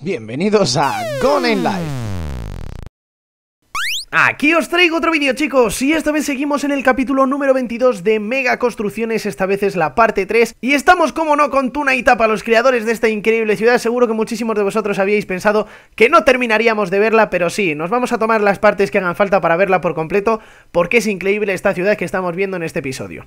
Bienvenidos a Gone in Life. Aquí os traigo otro vídeo chicos y esta vez seguimos en el capítulo número 22 de Mega Construcciones, esta vez es la parte 3 y estamos como no con Tuna y Tapa, los creadores de esta increíble ciudad, seguro que muchísimos de vosotros habíais pensado que no terminaríamos de verla, pero sí, nos vamos a tomar las partes que hagan falta para verla por completo porque es increíble esta ciudad que estamos viendo en este episodio.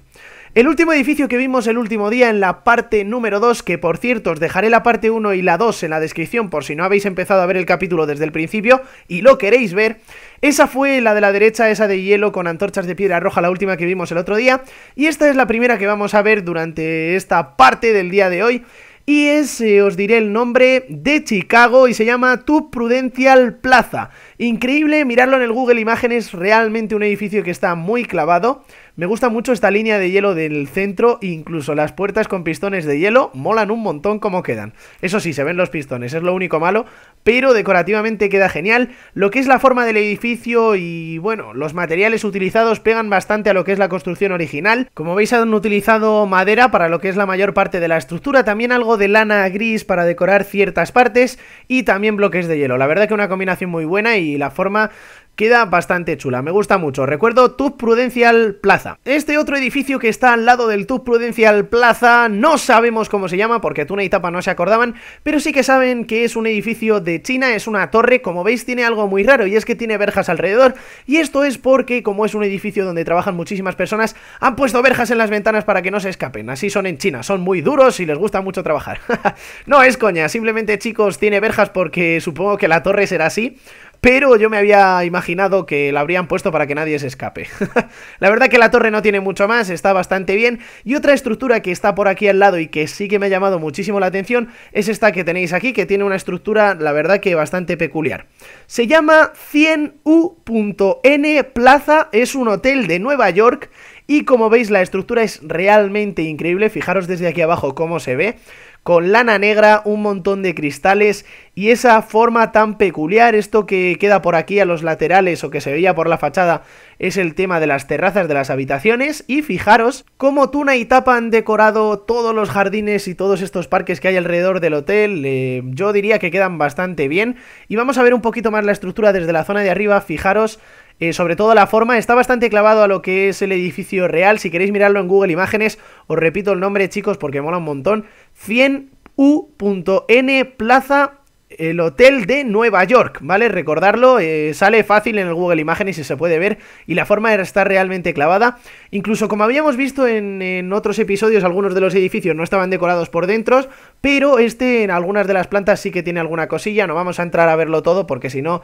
El último edificio que vimos el último día en la parte número 2, que por cierto os dejaré la parte 1 y la 2 en la descripción por si no habéis empezado a ver el capítulo desde el principio y lo queréis ver, esa fue la de la derecha, esa de hielo con antorchas de piedra roja, la última que vimos el otro día, y esta es la primera que vamos a ver durante esta parte del día de hoy, y es, eh, os diré el nombre, de Chicago y se llama Tu Prudential Plaza. Increíble, mirarlo en el Google Imágenes, realmente un edificio que está muy clavado. Me gusta mucho esta línea de hielo del centro, incluso las puertas con pistones de hielo molan un montón como quedan. Eso sí, se ven los pistones, es lo único malo, pero decorativamente queda genial. Lo que es la forma del edificio y, bueno, los materiales utilizados pegan bastante a lo que es la construcción original. Como veis han utilizado madera para lo que es la mayor parte de la estructura, también algo de lana gris para decorar ciertas partes y también bloques de hielo. La verdad que una combinación muy buena y y la forma queda bastante chula, me gusta mucho. Recuerdo Tub Prudencial Plaza. Este otro edificio que está al lado del Tub Prudencial Plaza, no sabemos cómo se llama porque Tuna y Tapa no se acordaban, pero sí que saben que es un edificio de China, es una torre, como veis tiene algo muy raro y es que tiene verjas alrededor y esto es porque como es un edificio donde trabajan muchísimas personas, han puesto verjas en las ventanas para que no se escapen, así son en China, son muy duros y les gusta mucho trabajar. no es coña, simplemente chicos tiene verjas porque supongo que la torre será así, pero yo me había imaginado que la habrían puesto para que nadie se escape. la verdad que la torre no tiene mucho más, está bastante bien, y otra estructura que está por aquí al lado y que sí que me ha llamado muchísimo la atención es esta que tenéis aquí, que tiene una estructura, la verdad que bastante peculiar. Se llama 100U.N Plaza, es un hotel de Nueva York, y como veis la estructura es realmente increíble, fijaros desde aquí abajo cómo se ve, con lana negra, un montón de cristales y esa forma tan peculiar, esto que queda por aquí a los laterales o que se veía por la fachada, es el tema de las terrazas de las habitaciones y fijaros cómo Tuna y Tapa han decorado todos los jardines y todos estos parques que hay alrededor del hotel, eh, yo diría que quedan bastante bien y vamos a ver un poquito más la estructura desde la zona de arriba, fijaros eh, sobre todo la forma, está bastante clavado a lo que es el edificio real, si queréis mirarlo en Google Imágenes, os repito el nombre chicos porque mola un montón, 100U.N Plaza el Hotel de Nueva York, ¿vale? Recordarlo, eh, sale fácil en el Google Imágenes y se puede ver, y la forma está realmente clavada. Incluso como habíamos visto en, en, otros episodios, algunos de los edificios no estaban decorados por dentro, pero este en algunas de las plantas sí que tiene alguna cosilla, no vamos a entrar a verlo todo porque si no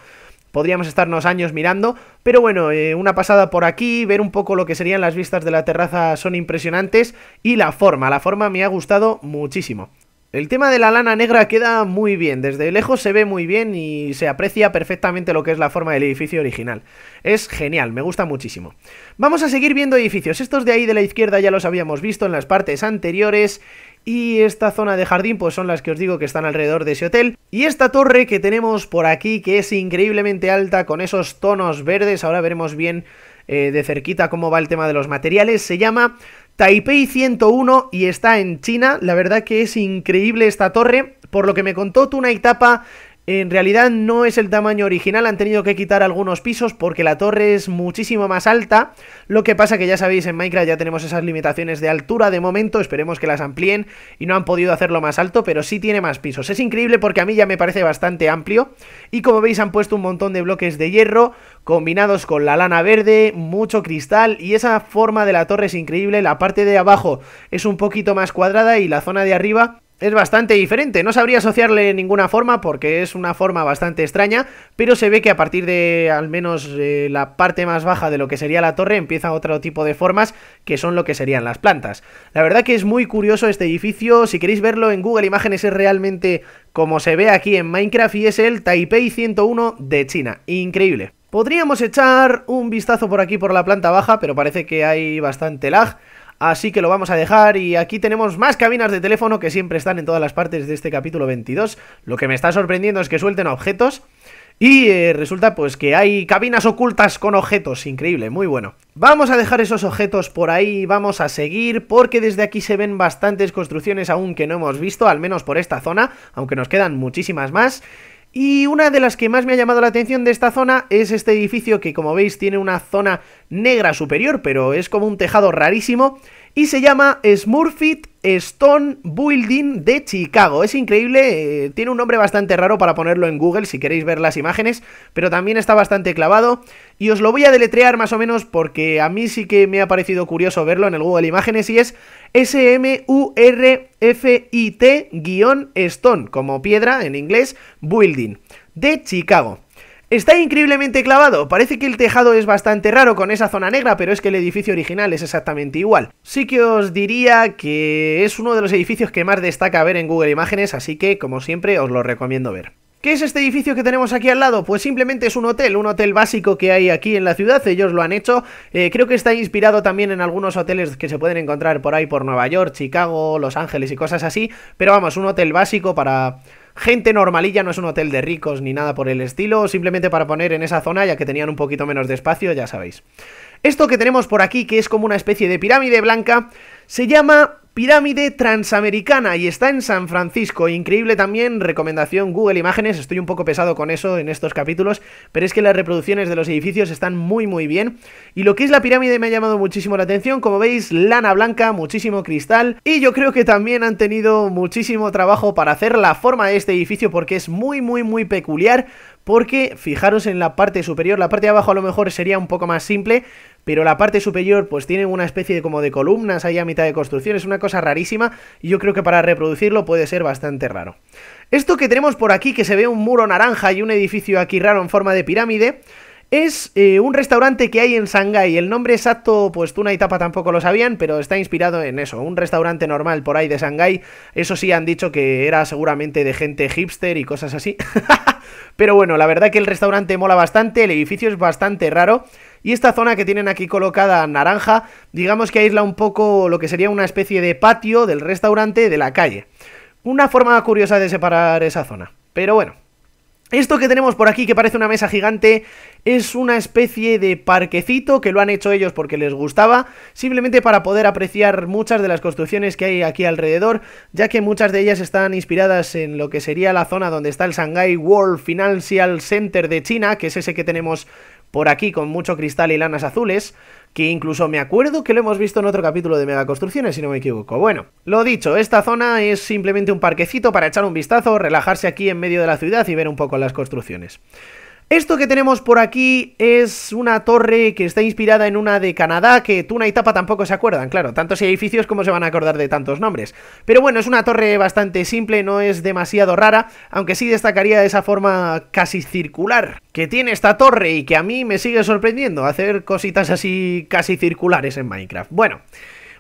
Podríamos estarnos años mirando, pero bueno, eh, una pasada por aquí, ver un poco lo que serían las vistas de la terraza son impresionantes y la forma, la forma me ha gustado muchísimo. El tema de la lana negra queda muy bien, desde lejos se ve muy bien y se aprecia perfectamente lo que es la forma del edificio original. Es genial, me gusta muchísimo. Vamos a seguir viendo edificios, estos de ahí de la izquierda ya los habíamos visto en las partes anteriores y esta zona de jardín pues son las que os digo que están alrededor de ese hotel y esta torre que tenemos por aquí que es increíblemente alta con esos tonos verdes, ahora veremos bien eh, de cerquita cómo va el tema de los materiales, se llama Taipei 101 y está en China, la verdad que es increíble esta torre, por lo que me contó Tuna Itapa en realidad no es el tamaño original, han tenido que quitar algunos pisos porque la torre es muchísimo más alta. Lo que pasa que ya sabéis, en Minecraft ya tenemos esas limitaciones de altura de momento, esperemos que las amplíen y no han podido hacerlo más alto, pero sí tiene más pisos. Es increíble porque a mí ya me parece bastante amplio y como veis han puesto un montón de bloques de hierro combinados con la lana verde, mucho cristal y esa forma de la torre es increíble. La parte de abajo es un poquito más cuadrada y la zona de arriba es bastante diferente, no sabría asociarle ninguna forma porque es una forma bastante extraña, pero se ve que a partir de al menos eh, la parte más baja de lo que sería la torre empieza otro tipo de formas que son lo que serían las plantas. La verdad que es muy curioso este edificio, si queréis verlo en Google Imágenes es realmente como se ve aquí en Minecraft y es el Taipei 101 de China, increíble. Podríamos echar un vistazo por aquí por la planta baja, pero parece que hay bastante lag. Así que lo vamos a dejar y aquí tenemos más cabinas de teléfono que siempre están en todas las partes de este capítulo 22. Lo que me está sorprendiendo es que suelten objetos. Y eh, resulta pues que hay cabinas ocultas con objetos, increíble, muy bueno. Vamos a dejar esos objetos por ahí, vamos a seguir, porque desde aquí se ven bastantes construcciones aún que no hemos visto, al menos por esta zona, aunque nos quedan muchísimas más. Y una de las que más me ha llamado la atención de esta zona es este edificio que como veis tiene una zona negra superior, pero es como un tejado rarísimo y se llama Smurfit Stone Building de Chicago. Es increíble, eh, tiene un nombre bastante raro para ponerlo en Google si queréis ver las imágenes, pero también está bastante clavado. Y os lo voy a deletrear más o menos porque a mí sí que me ha parecido curioso verlo en el Google Imágenes y es S-M-U-R-F-I-T-Stone, como piedra en inglés, Building, de Chicago. Está increíblemente clavado, parece que el tejado es bastante raro con esa zona negra, pero es que el edificio original es exactamente igual. Sí que os diría que es uno de los edificios que más destaca ver en Google Imágenes, así que como siempre os lo recomiendo ver. ¿Qué es este edificio que tenemos aquí al lado? Pues simplemente es un hotel, un hotel básico que hay aquí en la ciudad, ellos lo han hecho, eh, creo que está inspirado también en algunos hoteles que se pueden encontrar por ahí por Nueva York, Chicago, Los Ángeles y cosas así, pero vamos, un hotel básico para gente normalilla, no es un hotel de ricos ni nada por el estilo, simplemente para poner en esa zona, ya que tenían un poquito menos de espacio, ya sabéis. Esto que tenemos por aquí, que es como una especie de pirámide blanca, se llama Pirámide Transamericana y está en San Francisco. Increíble también, recomendación Google Imágenes. Estoy un poco pesado con eso en estos capítulos, pero es que las reproducciones de los edificios están muy muy bien. Y lo que es la pirámide me ha llamado muchísimo la atención. Como veis, lana blanca, muchísimo cristal. Y yo creo que también han tenido muchísimo trabajo para hacer la forma de este edificio porque es muy muy muy peculiar. Porque fijaros en la parte superior, la parte de abajo a lo mejor sería un poco más simple, pero la parte superior pues tiene una especie de como de columnas ahí a mitad de construcción, es una cosa rarísima y yo creo que para reproducirlo puede ser bastante raro. Esto que tenemos por aquí, que se ve un muro naranja y un edificio aquí raro en forma de pirámide, es eh, un restaurante que hay en Shanghái. El nombre exacto, pues Tuna y Tapa tampoco lo sabían, pero está inspirado en eso. Un restaurante normal por ahí de Shanghái. Eso sí, han dicho que era seguramente de gente hipster y cosas así. pero bueno, la verdad que el restaurante mola bastante, el edificio es bastante raro. Y esta zona que tienen aquí colocada naranja, digamos que aísla un poco lo que sería una especie de patio del restaurante de la calle. Una forma curiosa de separar esa zona. Pero bueno, esto que tenemos por aquí, que parece una mesa gigante, es una especie de parquecito que lo han hecho ellos porque les gustaba, simplemente para poder apreciar muchas de las construcciones que hay aquí alrededor, ya que muchas de ellas están inspiradas en lo que sería la zona donde está el Shanghai World Financial Center de China, que es ese que tenemos por aquí con mucho cristal y lanas azules, que incluso me acuerdo que lo hemos visto en otro capítulo de Mega Construcciones si no me equivoco. Bueno, lo dicho, esta zona es simplemente un parquecito para echar un vistazo, relajarse aquí en medio de la ciudad y ver un poco las construcciones. Esto que tenemos por aquí es una torre que está inspirada en una de Canadá, que Tuna y Tapa tampoco se acuerdan, claro, tantos edificios como se van a acordar de tantos nombres. Pero bueno, es una torre bastante simple, no es demasiado rara, aunque sí destacaría esa forma casi circular que tiene esta torre y que a mí me sigue sorprendiendo hacer cositas así casi circulares en Minecraft. Bueno...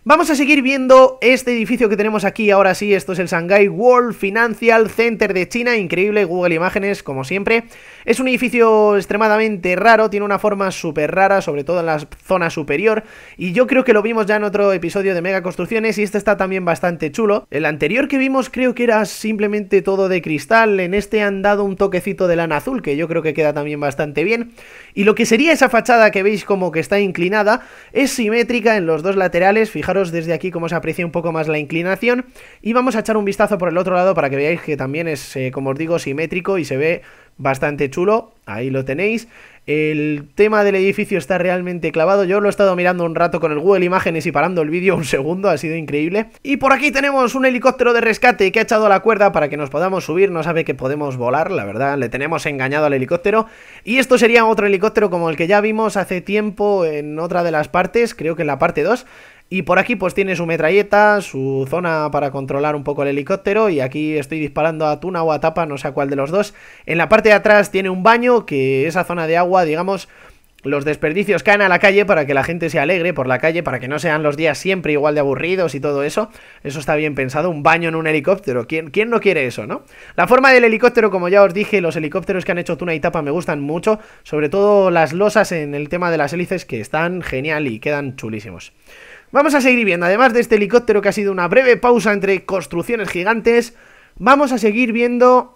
Vamos a seguir viendo este edificio que tenemos aquí ahora sí, esto es el Shanghai World Financial Center de China, increíble Google Imágenes como siempre. Es un edificio extremadamente raro, tiene una forma súper rara, sobre todo en la zona superior, y yo creo que lo vimos ya en otro episodio de Mega Construcciones y este está también bastante chulo. El anterior que vimos creo que era simplemente todo de cristal, en este han dado un toquecito de lana azul que yo creo que queda también bastante bien, y lo que sería esa fachada que veis como que está inclinada es simétrica en los dos laterales, fijaros desde aquí como se aprecia un poco más la inclinación y vamos a echar un vistazo por el otro lado para que veáis que también es, eh, como os digo, simétrico y se ve bastante chulo, ahí lo tenéis. El tema del edificio está realmente clavado, yo lo he estado mirando un rato con el Google Imágenes y parando el vídeo un segundo, ha sido increíble. Y por aquí tenemos un helicóptero de rescate que ha echado la cuerda para que nos podamos subir, no sabe que podemos volar, la verdad, le tenemos engañado al helicóptero. Y esto sería otro helicóptero como el que ya vimos hace tiempo en otra de las partes, creo que en la parte 2, y por aquí pues tiene su metralleta, su zona para controlar un poco el helicóptero y aquí estoy disparando a Tuna o a Tapa, no sé cuál de los dos. En la parte de atrás tiene un baño que esa zona de agua, digamos, los desperdicios caen a la calle para que la gente se alegre por la calle, para que no sean los días siempre igual de aburridos y todo eso. Eso está bien pensado, un baño en un helicóptero. ¿Quién, quién no quiere eso, no? La forma del helicóptero, como ya os dije, los helicópteros que han hecho Tuna y Tapa me gustan mucho, sobre todo las losas en el tema de las hélices que están genial y quedan chulísimos. Vamos a seguir viendo, además de este helicóptero que ha sido una breve pausa entre construcciones gigantes, vamos a seguir viendo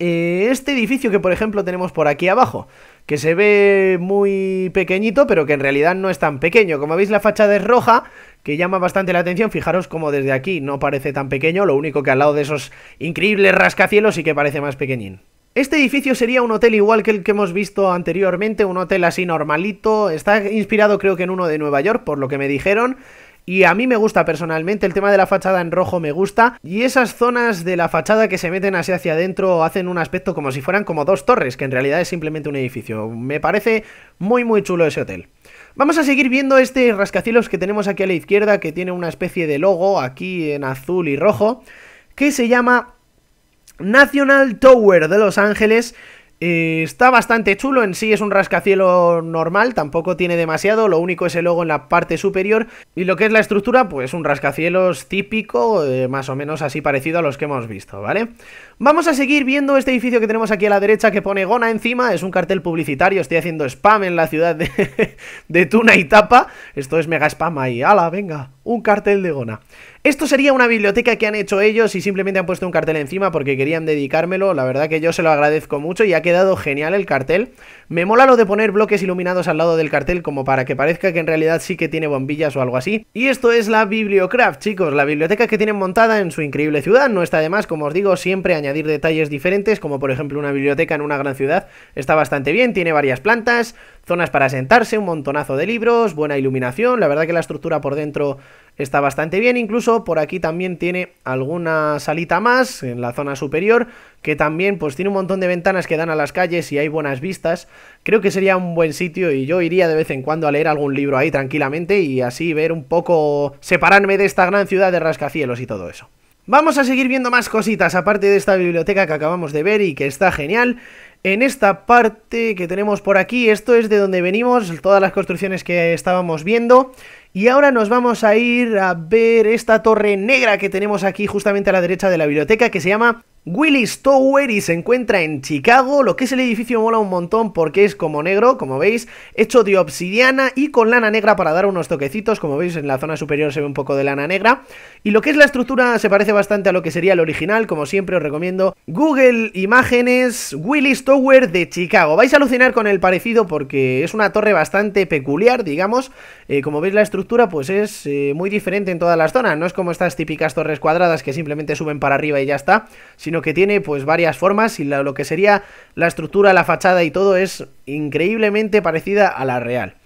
eh, este edificio que por ejemplo tenemos por aquí abajo, que se ve muy pequeñito, pero que en realidad no es tan pequeño. Como veis la fachada es roja, que llama bastante la atención. Fijaros como desde aquí no parece tan pequeño, lo único que al lado de esos increíbles rascacielos sí que parece más pequeñín. Este edificio sería un hotel igual que el que hemos visto anteriormente, un hotel así normalito, está inspirado creo que en uno de Nueva York, por lo que me dijeron, y a mí me gusta personalmente, el tema de la fachada en rojo me gusta, y esas zonas de la fachada que se meten así hacia adentro hacen un aspecto como si fueran como dos torres, que en realidad es simplemente un edificio. Me parece muy muy chulo ese hotel. Vamos a seguir viendo este rascacielos que tenemos aquí a la izquierda, que tiene una especie de logo aquí en azul y rojo, que se llama National Tower de Los Ángeles eh, está bastante chulo, en sí es un rascacielo normal, tampoco tiene demasiado, lo único es el logo en la parte superior y lo que es la estructura, pues un rascacielos típico, eh, más o menos así parecido a los que hemos visto, ¿vale? Vamos a seguir viendo este edificio que tenemos aquí a la derecha que pone Gona encima, es un cartel publicitario, estoy haciendo spam en la ciudad de, de Tuna y Tapa, esto es mega spam ahí, ala, venga un cartel de Gona. Esto sería una biblioteca que han hecho ellos y simplemente han puesto un cartel encima porque querían dedicármelo. La verdad que yo se lo agradezco mucho y ha quedado genial el cartel me mola lo de poner bloques iluminados al lado del cartel como para que parezca que en realidad sí que tiene bombillas o algo así. Y esto es la Bibliocraft, chicos, la biblioteca que tienen montada en su increíble ciudad. No está de más, como os digo, siempre añadir detalles diferentes, como por ejemplo una biblioteca en una gran ciudad. Está bastante bien, tiene varias plantas, zonas para sentarse, un montonazo de libros, buena iluminación. La verdad que la estructura por dentro está bastante bien. Incluso por aquí también tiene alguna salita más en la zona superior, que también pues tiene un montón de ventanas que dan a las calles y hay buenas vistas. Creo que sería un buen sitio y yo iría de vez en cuando a leer algún libro ahí tranquilamente y así ver un poco, separarme de esta gran ciudad de rascacielos y todo eso. Vamos a seguir viendo más cositas, aparte de esta biblioteca que acabamos de ver y que está genial. En esta parte que tenemos por aquí, esto es de donde venimos, todas las construcciones que estábamos viendo. Y ahora nos vamos a ir a ver esta torre negra que tenemos aquí justamente a la derecha de la biblioteca que se llama Willis Tower y se encuentra en Chicago. Lo que es el edificio mola un montón porque es como negro, como veis, hecho de obsidiana y con lana negra para dar unos toquecitos. Como veis, en la zona superior se ve un poco de lana negra. Y lo que es la estructura se parece bastante a lo que sería el original. Como siempre, os recomiendo Google Imágenes Willis Tower de Chicago. Vais a alucinar con el parecido porque es una torre bastante peculiar, digamos. Eh, como veis, la estructura pues es eh, muy diferente en todas las zonas. No es como estas típicas torres cuadradas que simplemente suben para arriba y ya está, sino que tiene pues varias formas y lo que sería la estructura, la fachada y todo es increíblemente parecida a la real.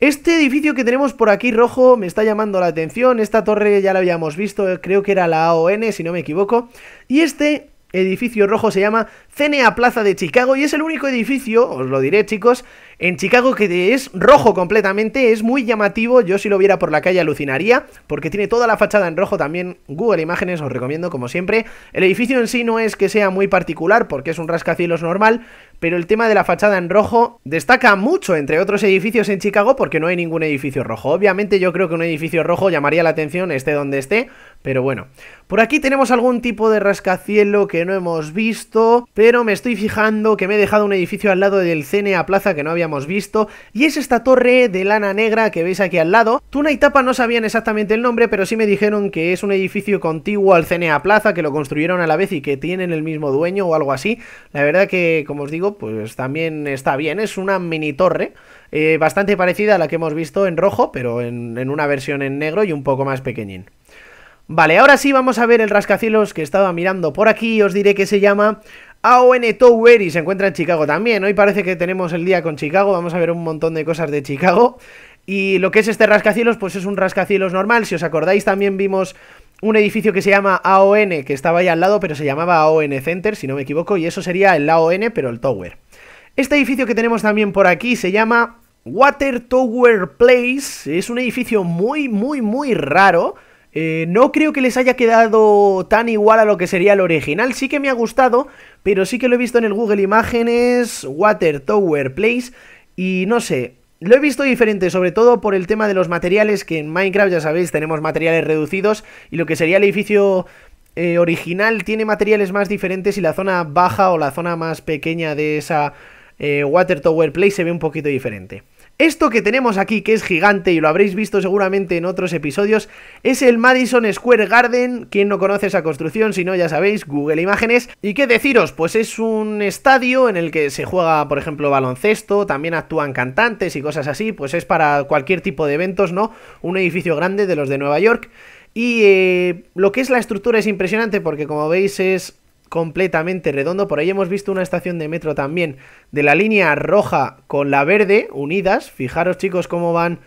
Este edificio que tenemos por aquí rojo me está llamando la atención, esta torre ya la habíamos visto, creo que era la AON si no me equivoco, y este edificio rojo se llama CNA Plaza de Chicago y es el único edificio, os lo diré chicos, en Chicago que es rojo completamente, es muy llamativo, yo si lo viera por la calle alucinaría, porque tiene toda la fachada en rojo también, Google Imágenes os recomiendo como siempre, el edificio en sí no es que sea muy particular porque es un rascacielos normal, pero el tema de la fachada en rojo destaca mucho entre otros edificios en Chicago porque no hay ningún edificio rojo, obviamente yo creo que un edificio rojo llamaría la atención esté donde esté, pero bueno, por aquí tenemos algún tipo de rascacielo que no hemos visto, pero pero me estoy fijando que me he dejado un edificio al lado del CNA Plaza que no habíamos visto, y es esta torre de lana negra que veis aquí al lado. Tuna y Tapa no sabían exactamente el nombre, pero sí me dijeron que es un edificio contiguo al CNA Plaza, que lo construyeron a la vez y que tienen el mismo dueño o algo así. La verdad que, como os digo, pues también está bien, es una mini torre. Eh, bastante parecida a la que hemos visto en rojo, pero en, en una versión en negro y un poco más pequeñín. Vale, ahora sí vamos a ver el rascacielos que estaba mirando por aquí, os diré que se llama AON y e se encuentra en Chicago también. Hoy parece que tenemos el día con Chicago. Vamos a ver un montón de cosas de Chicago. Y lo que es este rascacielos, pues es un rascacielos normal. Si os acordáis, también vimos un edificio que se llama AON, que estaba ahí al lado, pero se llamaba AON Center, si no me equivoco. Y eso sería el AON, pero el Tower. Este edificio que tenemos también por aquí se llama Water Tower Place. Es un edificio muy, muy, muy raro. Eh, no creo que les haya quedado tan igual a lo que sería el original. Sí que me ha gustado, pero sí que lo he visto en el Google Imágenes, Water Tower Place. Y no sé, lo he visto diferente, sobre todo por el tema de los materiales, que en Minecraft, ya sabéis, tenemos materiales reducidos y lo que sería el edificio eh, original tiene materiales más diferentes y la zona baja o la zona más pequeña de esa eh, Water Tower Place se ve un poquito diferente. Esto que tenemos aquí, que es gigante y lo habréis visto seguramente en otros episodios, es el Madison Square Garden. Quien no conoce esa construcción, si no ya sabéis, Google Imágenes. ¿Y qué deciros? Pues es un estadio en el que se juega, por ejemplo, baloncesto, también actúan cantantes y cosas así, pues es para cualquier tipo de eventos, ¿no? Un edificio grande de los de Nueva York. Y eh, lo que es la estructura es impresionante porque como veis es completamente redondo. Por ahí hemos visto una estación de metro también de la línea roja con la verde unidas. Fijaros chicos cómo van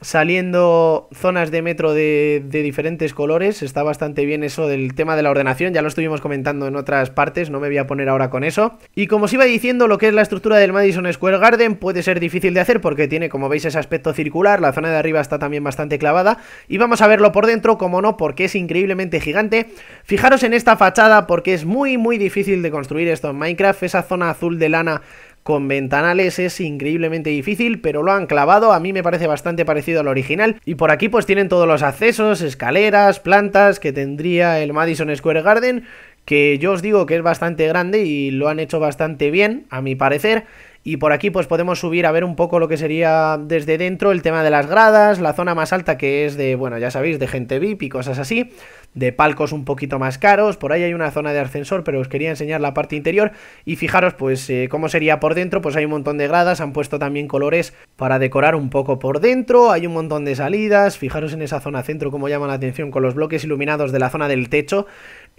saliendo zonas de metro de, diferentes colores. Está bastante bien eso del tema de la ordenación, ya lo estuvimos comentando en otras partes, no me voy a poner ahora con eso. Y como os iba diciendo, lo que es la estructura del Madison Square Garden puede ser difícil de hacer porque tiene, como veis, ese aspecto circular, la zona de arriba está también bastante clavada. Y vamos a verlo por dentro, como no, porque es increíblemente gigante. Fijaros en esta fachada porque es muy, muy difícil de construir esto en Minecraft, esa zona azul de lana con ventanales es increíblemente difícil, pero lo han clavado, a mí me parece bastante parecido al original, y por aquí pues tienen todos los accesos, escaleras, plantas que tendría el Madison Square Garden, que yo os digo que es bastante grande y lo han hecho bastante bien, a mi parecer, y por aquí pues podemos subir a ver un poco lo que sería desde dentro el tema de las gradas, la zona más alta que es de, bueno, ya sabéis, de gente VIP y cosas así de palcos un poquito más caros. Por ahí hay una zona de ascensor, pero os quería enseñar la parte interior. Y fijaros, pues, eh, cómo sería por dentro. Pues hay un montón de gradas, han puesto también colores para decorar un poco por dentro. Hay un montón de salidas. Fijaros en esa zona centro cómo llama la atención con los bloques iluminados de la zona del techo.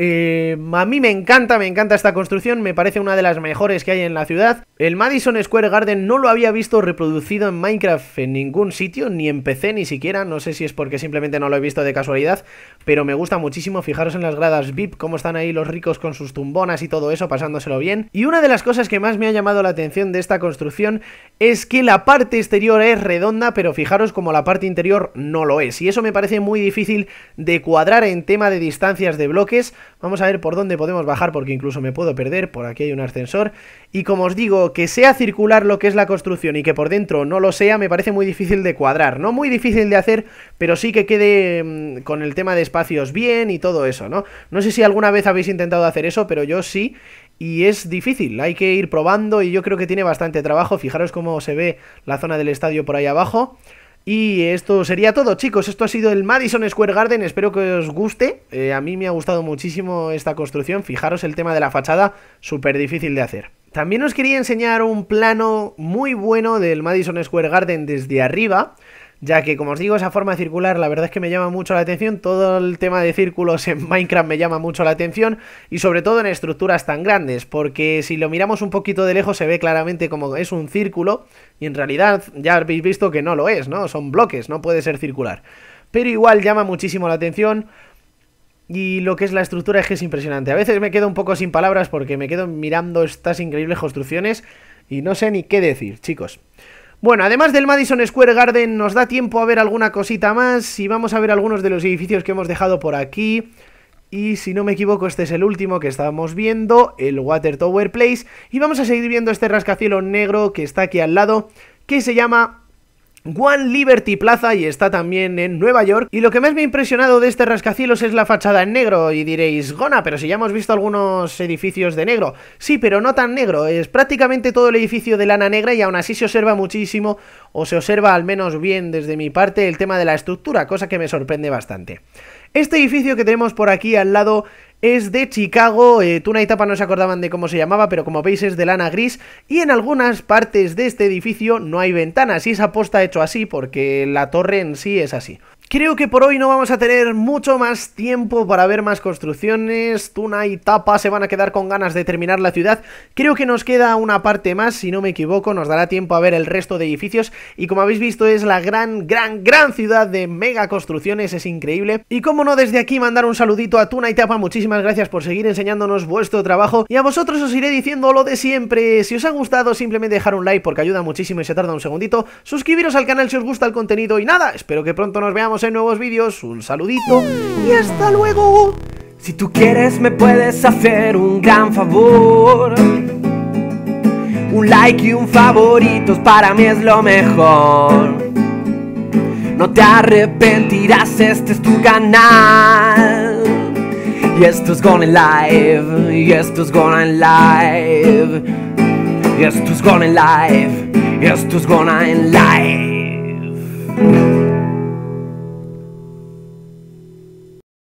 Eh, a mí me encanta, me encanta esta construcción, me parece una de las mejores que hay en la ciudad. El Madison Square Garden no lo había visto reproducido en Minecraft en ningún sitio, ni en PC ni siquiera, no sé si es porque simplemente no lo he visto de casualidad, pero me gusta muchísimo. Fijaros en las gradas VIP, cómo están ahí los ricos con sus tumbonas y todo eso, pasándoselo bien. Y una de las cosas que más me ha llamado la atención de esta construcción es que la parte exterior es redonda, pero fijaros como la parte interior no lo es. Y eso me parece muy difícil de cuadrar en tema de distancias de bloques. Vamos a ver por dónde podemos bajar, porque incluso me puedo perder. Por aquí hay un ascensor. Y como os digo, que sea circular lo que es la construcción y que por dentro no lo sea, me parece muy difícil de cuadrar. No muy difícil de hacer, pero sí que quede mm, con el tema de espacio bien y todo eso, ¿no? No sé si alguna vez habéis intentado hacer eso, pero yo sí, y es difícil, hay que ir probando y yo creo que tiene bastante trabajo, fijaros cómo se ve la zona del estadio por ahí abajo. Y esto sería todo, chicos. Esto ha sido el Madison Square Garden. Espero que os guste. Eh, a mí me ha gustado muchísimo esta construcción. Fijaros el tema de la fachada, súper difícil de hacer. También os quería enseñar un plano muy bueno del Madison Square Garden desde arriba ya que como os digo esa forma circular la verdad es que me llama mucho la atención, todo el tema de círculos en Minecraft me llama mucho la atención y sobre todo en estructuras tan grandes, porque si lo miramos un poquito de lejos se ve claramente como es un círculo y en realidad ya habéis visto que no lo es, ¿no? Son bloques, no puede ser circular. Pero igual llama muchísimo la atención y lo que es la estructura es que es impresionante. A veces me quedo un poco sin palabras porque me quedo mirando estas increíbles construcciones y no sé ni qué decir, chicos. Bueno, además del Madison Square Garden, nos da tiempo a ver alguna cosita más y vamos a ver algunos de los edificios que hemos dejado por aquí. Y si no me equivoco, este es el último que estábamos viendo, el Water Tower Place. Y vamos a seguir viendo este rascacielos negro que está aquí al lado, que se llama One Liberty Plaza y está también en Nueva York. Y lo que más me ha impresionado de este rascacielos es la fachada en negro. Y diréis, Gona, pero si ya hemos visto algunos edificios de negro. Sí, pero no tan negro. Es prácticamente todo el edificio de lana negra y aún así se observa muchísimo, o se observa al menos bien desde mi parte, el tema de la estructura, cosa que me sorprende bastante. Este edificio que tenemos por aquí al lado es de Chicago, eh, Tuna y Tapa no se acordaban de cómo se llamaba, pero como veis es de lana gris y en algunas partes de este edificio no hay ventanas y esa posta hecho así porque la torre en sí es así. Creo que por hoy no vamos a tener mucho más tiempo para ver más construcciones. Tuna y Tapa se van a quedar con ganas de terminar la ciudad. Creo que nos queda una parte más, si no me equivoco, nos dará tiempo a ver el resto de edificios. Y como habéis visto es la gran, gran, gran ciudad de mega construcciones, es increíble. Y como no, desde aquí mandar un saludito a Tuna y Tapa, muchísimas gracias por seguir enseñándonos vuestro trabajo. Y a vosotros os iré diciendo lo de siempre. Si os ha gustado, simplemente dejar un like porque ayuda muchísimo y se tarda un segundito. Suscribiros al canal si os gusta el contenido y nada, espero que pronto nos veamos en nuevos vídeos. Un saludito y hasta luego. Si tú quieres me puedes hacer un gran favor. Un like y un favorito para mí es lo mejor. No te arrepentirás, este es tu canal. Y esto es GONNA Live, y esto es GONNA Live. Y esto es going Live, y esto es going Live.